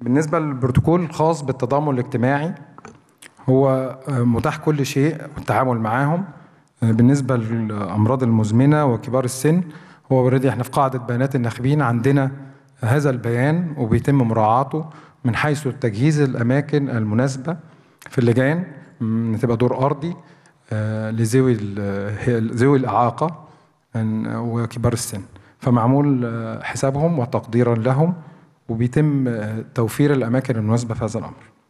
بالنسبة للبروتوكول الخاص بالتضامن الاجتماعي هو آه، متاح كل شيء والتعامل معاهم آه، بالنسبة للأمراض المزمنة وكبار السن هو اوريدي احنا في قاعدة بيانات الناخبين عندنا هذا البيان وبيتم مراعاته من حيث تجهيز الأماكن المناسبة في اللجان تبقى دور أرضي آه، لذوي ذوي الإعاقة وكبار السن فمعمول حسابهم وتقديرا لهم وبيتم توفير الاماكن المناسبه في هذا الامر